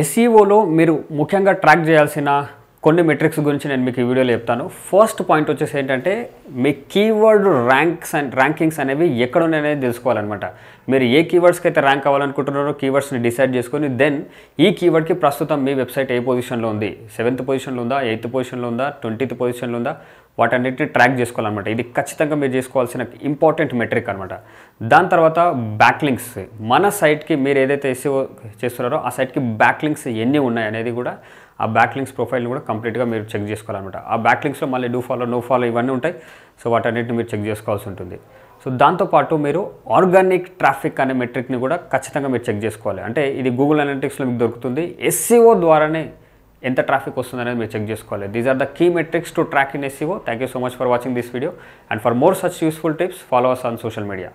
ఎస్ఈఓలో e మీరు ముఖ్యంగా track చేయాల్సిన కొన్ని మెట్రిక్స్ గురించి నేను మీకు ఈ వీడియోలో చెప్తాను ఫస్ట్ పాయింట్ వచ్చేసి ఏంటంటే మీ కీవర్డ్ ర్యాంక్స్ అండ్ ర్యాంకింగ్స్ అనేవి ఎక్కడ ఉన్నాయనేది తెలుసుకోవాలన్నమాట మీరు ఏ కీవర్డ్స్కి అయితే ర్యాంక్ అవ్వాలనుకుంటున్నారో కీవర్డ్స్ని డిసైడ్ చేసుకొని దెన్ ఈ కీవర్డ్కి ప్రస్తుతం మీ వెబ్సైట్ ఏ పొజిషన్లో ఉంది సెవెంత్ పొజిషన్లో ఉందా ఎయిత్ పొజిషన్లో ఉందా ట్వంటీత్ పొజిషన్లో ఉందా వాటన్నిటిని ట్రాక్ చేసుకోవాలన్నమాట ఇది ఖచ్చితంగా మీరు చేసుకోవాల్సిన ఇంపార్టెంట్ మెట్రిక్ అనమాట దాని తర్వాత బ్యాక్లింగ్స్ మన సైట్కి మీరు ఏదైతే ఎస్సీఓ చేస్తున్నారో ఆ సైట్కి బ్యాక్లింగ్స్ ఎన్ని ఉన్నాయి అనేది కూడా ఆ బ్యాక్లింగ్స్ ప్రొఫైల్ని కూడా కంప్లీట్గా మీరు చెక్ చేసుకోవాలన్నమాట ఆ బ్యాక్లింగ్స్లో మళ్ళీ డూ ఫాలో నో ఫాలో ఇవన్నీ ఉంటాయి సో వాటన్నిటిని మీరు చెక్ చేసుకోవాల్సి ఉంటుంది సో దాంతోపాటు మీరు ఆర్గానిక్ ట్రాఫిక్ అనే మెట్రిక్ని కూడా ఖచ్చితంగా మీరు చెక్ చేసుకోవాలి అంటే ఇది గూగుల్ అనలిటిక్స్లో మీకు దొరుకుతుంది ఎస్సీఓ ద్వారానే ఎంత ట్రాఫిక్ వస్తుందనేది మీరు చెక్ చేసుకోవాలి these are the key metrics to track in SEO thank you so much for watching this video and for more such useful tips follow us on social media